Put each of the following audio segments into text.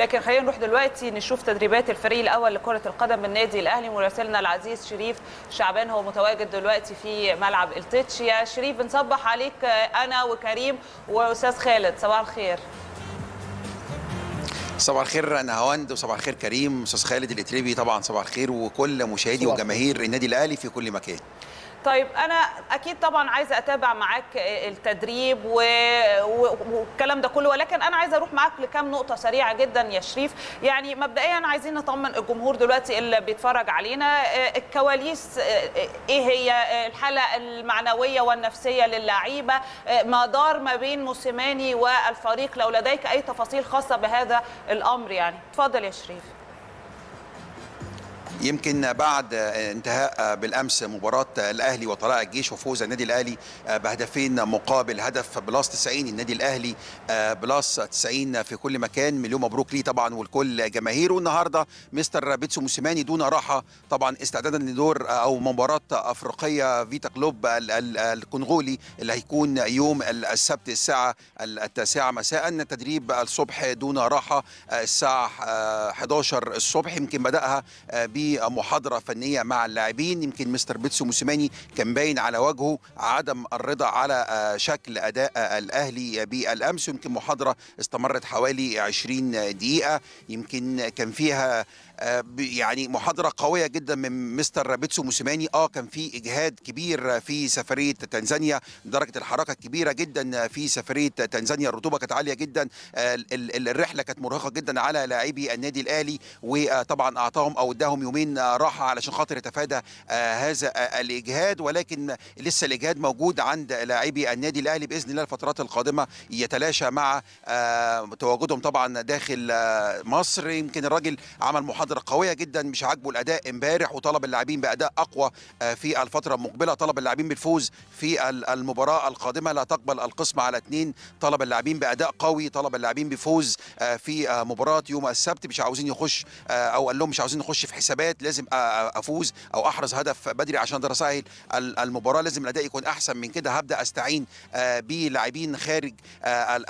لكن خلينا نروح دلوقتي نشوف تدريبات الفريق الاول لكره القدم من النادي الاهلي مراسلنا العزيز شريف شعبان هو متواجد دلوقتي في ملعب التتش يا شريف بنصبح عليك آه، انا وكريم واستاذ خالد صباح الخير صباح الخير انا هوند وصباح الخير كريم استاذ خالد الاتريبي طبعا صباح الخير وكل مشاهدي وجماهير النادي الاهلي في كل مكان طيب انا اكيد طبعا عايزه اتابع معاك التدريب و... والكلام ده كله ولكن انا عايزه اروح معاك لكام نقطه سريعه جدا يا شريف يعني مبدئيا عايزين نطمن الجمهور دلوقتي اللي بيتفرج علينا آه، الكواليس آه، ايه هي آه، الحاله المعنويه والنفسيه للعيبه ما دار ما بين موسيماني والفريق لو لديك اي تفاصيل خاصه بهذا الامر يعني اتفضل يا شريف يمكن بعد انتهاء بالامس مباراه الاهلي وطلاء الجيش وفوز النادي الاهلي بهدفين مقابل هدف بلاس 90 النادي الاهلي بلاس 90 في كل مكان مليون مبروك ليه طبعا والكل جماهيره النهارده مستر بيتسو موسيماني دون راحه طبعا استعدادا لدور او مباراه افريقيه فيتا كلوب الكونغولي اللي هيكون يوم السبت الساعه التاسعه مساء تدريب الصبح دون راحه الساعه 11 الصبح يمكن بداها ب محاضره فنيه مع اللاعبين يمكن مستر بيتسو موسيماني كان باين على وجهه عدم الرضا على آه، شكل اداء آه، الاهلي بالامس يمكن محاضره استمرت حوالي 20 دقيقه يمكن كان فيها آه، يعني محاضره قويه جدا من مستر بيتسو موسيماني اه كان في اجهاد كبير في سفريه تنزانيا درجه الحركه كبيره جدا في سفريه تنزانيا الرطوبه كانت عاليه جدا آه، الرحله كانت مرهقه جدا على لاعبي النادي الاهلي وطبعا اعطاهم او اداهم يومين راحه علشان خاطر يتفادى آه، هذا الاجهاد ولكن لسه الاجهاد موجود عند لاعبي النادي الاهلي باذن الله الفترات القادمه يتلاشى مع تواجدهم طبعا داخل مصر يمكن الراجل عمل محاضره محاضره قويه جدا مش عاجبه الاداء امبارح وطلب اللاعبين باداء اقوى آه، في الفتره المقبله طلب اللاعبين بالفوز في المباراه القادمه لا تقبل القسم على اثنين طلب اللاعبين باداء قوي طلب اللاعبين بفوز آه، في آه، مباراه يوم السبت مش عاوزين يخش او قال لهم مش عاوزين نخش في حسابات لازم افوز او احرز هدف بدري عشان أقدر اسهل المباراه لازم الاداء يكون احسن من كده هبدا استعين بلاعبين خارج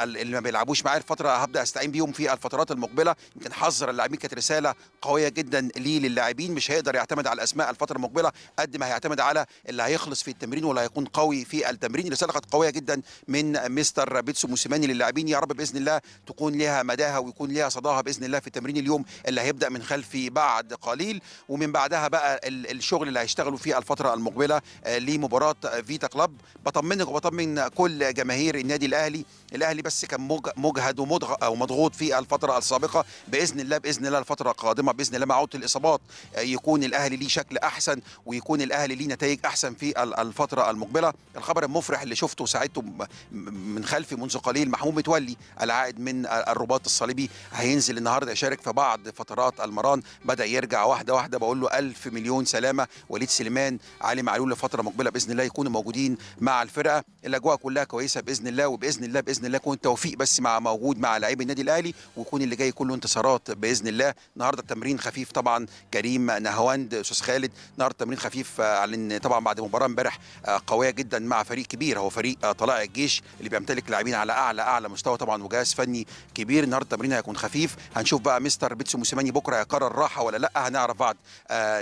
اللي ما بيلعبوش معايا الفتره هبدا استعين بيهم في الفترات المقبله يمكن حذر اللاعبين كانت رساله قويه جدا ليه للاعبين مش هيقدر يعتمد على الاسماء الفتره المقبله قد ما هيعتمد على اللي هيخلص في التمرين واللي هيكون قوي في التمرين رساله كانت قويه جدا من مستر بيتسو موسيماني للاعبين يا رب باذن الله تكون ليها مداها ويكون ليها صداها باذن الله في التمرين اليوم اللي هيبدا من خلفي بعد قليل ومن بعدها بقى الشغل اللي هيشتغلوا فيه الفتره المقبله آه، لمباراه آه، فيتا كلاب بطمنك وبطمن كل جماهير النادي الاهلي الاهلي بس كان مجهد ومضغوط في الفتره السابقه باذن الله باذن الله الفتره القادمه باذن الله مع عوده الاصابات آه، يكون الاهلي ليه شكل احسن ويكون الاهلي ليه نتائج احسن في الفتره المقبله الخبر المفرح اللي شفته وساعدته من خلفي منذ قليل محمود متولي العائد من الرباط الصليبي هينزل النهارده يشارك في بعض فترات المران بدا يرجع واحده واحده بقول له ألف مليون سلامه وليد سليمان علي معلول لفتره مقبله باذن الله يكونوا موجودين مع الفرقه الاجواء كلها كويسه باذن الله وباذن الله باذن الله يكون التوفيق بس مع موجود مع لاعبي النادي الاهلي ويكون اللي جاي كله انتصارات باذن الله النهارده تمرين خفيف طبعا كريم نهواند استاذ خالد النهارده تمرين خفيف اعلن آه، طبعا بعد مباراه امبارح آه، قويه جدا مع فريق كبير هو فريق آه، طلائع الجيش اللي بيمتلك لاعبين على اعلى اعلى مستوى طبعا وجهاز فني كبير النهارده التمرين هيكون خفيف هنشوف بقى مستر بيتسو موسيماني بكره هيقرر راحه ولا لا هنعرف بعد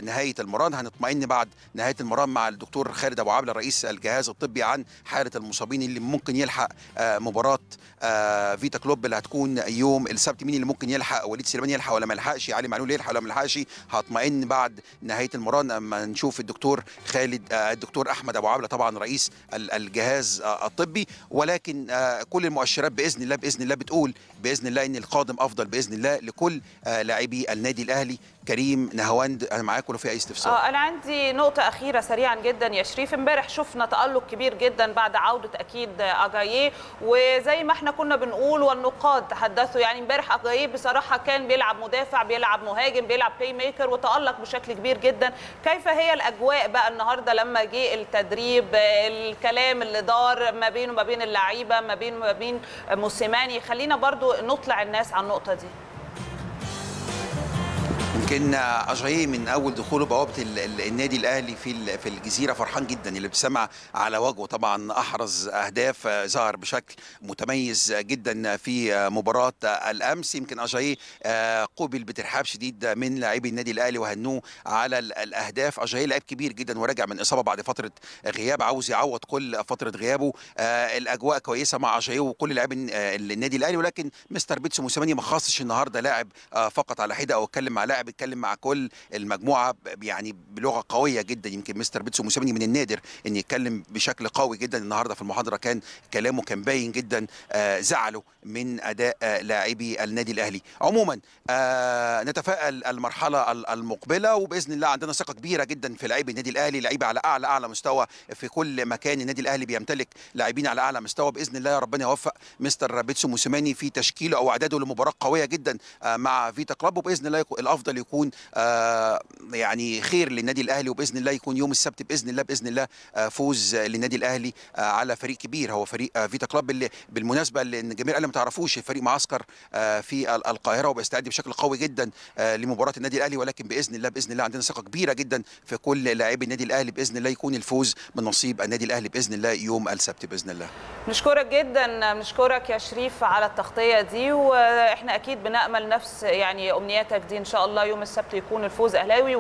نهايه المران هنطمئن بعد نهايه المران مع الدكتور خالد ابو عبله رئيس الجهاز الطبي عن حاله المصابين اللي ممكن يلحق مباراه فيتا كلوب اللي هتكون يوم السبت مين اللي ممكن يلحق وليد سليمان يلحق ولا ما يلحقش علي معلول الليل حول الحاشي هطمئن بعد نهايه المران اما نشوف الدكتور خالد آه، الدكتور احمد ابو عبله طبعا رئيس الجهاز آه، الطبي ولكن آه، كل المؤشرات باذن الله باذن الله بتقول باذن الله ان القادم افضل باذن الله لكل لاعبي النادي الاهلي كريم نهواند انا معاك ولو في اي استفسار اه انا عندي نقطه اخيره سريعا جدا يا شريف امبارح شفنا تالق كبير جدا بعد عوده اكيد اجاييه وزي ما احنا كنا بنقول والنقاد تحدثوا يعني امبارح اجاييه بصراحه كان بيلعب مدافع بيلعب مهاجم بيلعب بلاي ميكر وتالق بشكل كبير جدا كيف هي الاجواء بقى النهارده لما جه التدريب الكلام اللي دار ما بينه وما بين اللعيبه ما بينه وما بين موسيماني خلينا برضو نطلع الناس على النقطه دي يمكن اجاي من اول دخوله بوابه النادي الاهلي في في الجزيره فرحان جدا اللي بتسمع على وجهه طبعا احرز اهداف ظهر بشكل متميز جدا في مباراه الامس يمكن اجاي آه، قوبل بترحاب شديد من لاعبي النادي الاهلي وهنوه على الاهداف اجاي لاعب كبير جدا وراجع من اصابه بعد فتره غياب عاوز يعوض كل فتره غيابه آه، الاجواء كويسه مع اجاي وكل لاعبي النادي الاهلي ولكن مستر بيتسو موسيماني ما خصش النهارده لاعب آه، فقط على حده او اتكلم مع لاعب بيتكلم مع كل المجموعه يعني بلغه قويه جدا يمكن مستر بيتسو موسيماني من النادر ان يتكلم بشكل قوي جدا النهارده في المحاضره كان كلامه كان باين جدا آه، زعله من اداء آه، لاعبي النادي الاهلي عموما آه، نتفائل المرحله المقبله وباذن الله عندنا ثقه كبيره جدا في لاعبي النادي الاهلي لعيبه على اعلى اعلى مستوى في كل مكان النادي الاهلي بيمتلك لاعبين على اعلى مستوى باذن الله ربنا يوفق مستر بيتسو موسيماني في تشكيله او اعداده لمباراه قويه جدا مع فيتا كلاب وباذن الله الافضل يكون آه، يعني خير للنادي الاهلي وباذن الله يكون يوم السبت باذن الله باذن الله آه، فوز للنادي الاهلي آه، على فريق كبير هو فريق فيتا كلاب اللي بالمناسبه اللي جميع الاهلي ما تعرفوش فريق معسكر في القاهره وبيستعد بشكل قوي جدا لمباراه النادي الاهلي ولكن باذن الله باذن الله عندنا ثقه كبيره جدا في كل لاعبي النادي الاهلي باذن الله يكون الفوز من نصيب النادي الاهلي باذن الله يوم السبت باذن الله بنشكرك جدا بنشكرك يا شريف على التغطيه دي واحنا اكيد بنامل نفس يعني امنياتك دي ان شاء الله يوم السبت يكون الفوز اهلاوي